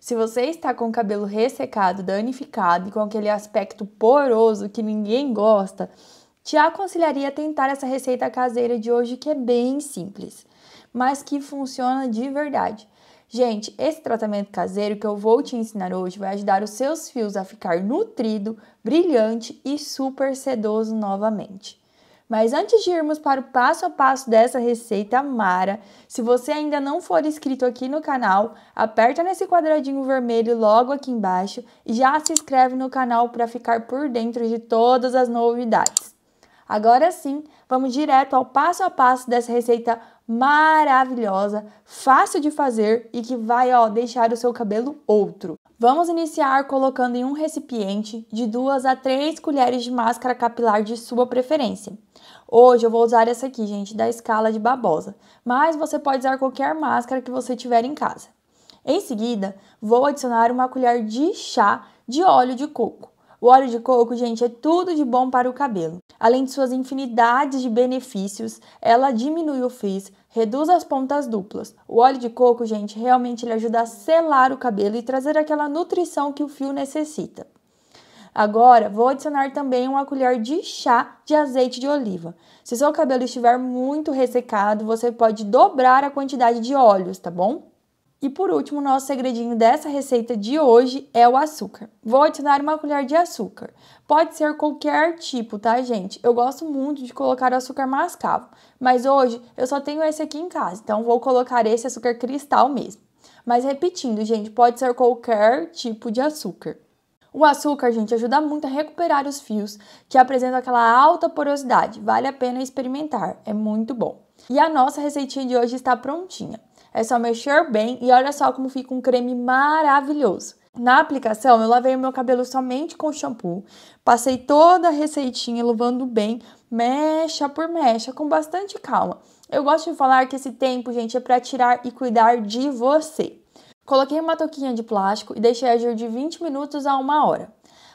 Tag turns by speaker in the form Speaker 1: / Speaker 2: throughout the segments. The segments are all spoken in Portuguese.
Speaker 1: Se você está com o cabelo ressecado, danificado e com aquele aspecto poroso que ninguém gosta, te aconselharia a tentar essa receita caseira de hoje que é bem simples, mas que funciona de verdade. Gente, esse tratamento caseiro que eu vou te ensinar hoje vai ajudar os seus fios a ficar nutrido, brilhante e super sedoso novamente. Mas antes de irmos para o passo a passo dessa receita mara, se você ainda não for inscrito aqui no canal, aperta nesse quadradinho vermelho logo aqui embaixo e já se inscreve no canal para ficar por dentro de todas as novidades. Agora sim, vamos direto ao passo a passo dessa receita maravilhosa, fácil de fazer e que vai ó, deixar o seu cabelo outro. Vamos iniciar colocando em um recipiente de 2 a 3 colheres de máscara capilar de sua preferência. Hoje eu vou usar essa aqui, gente, da escala de babosa, mas você pode usar qualquer máscara que você tiver em casa. Em seguida, vou adicionar uma colher de chá de óleo de coco. O óleo de coco, gente, é tudo de bom para o cabelo. Além de suas infinidades de benefícios, ela diminui o frizz, reduz as pontas duplas. O óleo de coco, gente, realmente ele ajuda a selar o cabelo e trazer aquela nutrição que o fio necessita. Agora, vou adicionar também uma colher de chá de azeite de oliva. Se seu cabelo estiver muito ressecado, você pode dobrar a quantidade de óleos, tá bom? E por último, nosso segredinho dessa receita de hoje é o açúcar. Vou adicionar uma colher de açúcar. Pode ser qualquer tipo, tá, gente? Eu gosto muito de colocar açúcar mascavo, mas hoje eu só tenho esse aqui em casa, então vou colocar esse açúcar cristal mesmo. Mas repetindo, gente, pode ser qualquer tipo de açúcar. O açúcar, gente, ajuda muito a recuperar os fios que apresentam aquela alta porosidade. Vale a pena experimentar, é muito bom. E a nossa receitinha de hoje está prontinha. É só mexer bem e olha só como fica um creme maravilhoso. Na aplicação, eu lavei o meu cabelo somente com shampoo, passei toda a receitinha lavando bem, mecha por mecha, com bastante calma. Eu gosto de falar que esse tempo, gente, é para tirar e cuidar de você. Coloquei uma touquinha de plástico e deixei agir de 20 minutos a 1 hora.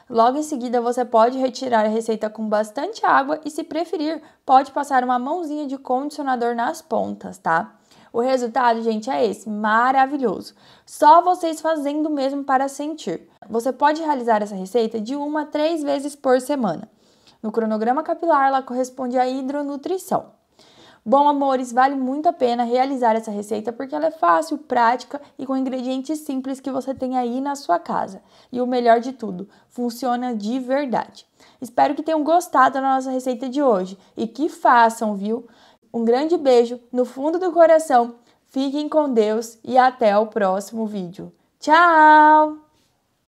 Speaker 1: Logo em seguida, você pode retirar a receita com bastante água e, se preferir, pode passar uma mãozinha de condicionador nas pontas, tá? O resultado, gente, é esse, maravilhoso. Só vocês fazendo mesmo para sentir. Você pode realizar essa receita de uma a três vezes por semana. No cronograma capilar, ela corresponde à hidronutrição. Bom, amores, vale muito a pena realizar essa receita porque ela é fácil, prática e com ingredientes simples que você tem aí na sua casa. E o melhor de tudo, funciona de verdade. Espero que tenham gostado da nossa receita de hoje e que façam, viu? Um grande beijo no fundo do coração. Fiquem com Deus e até o próximo vídeo. Tchau!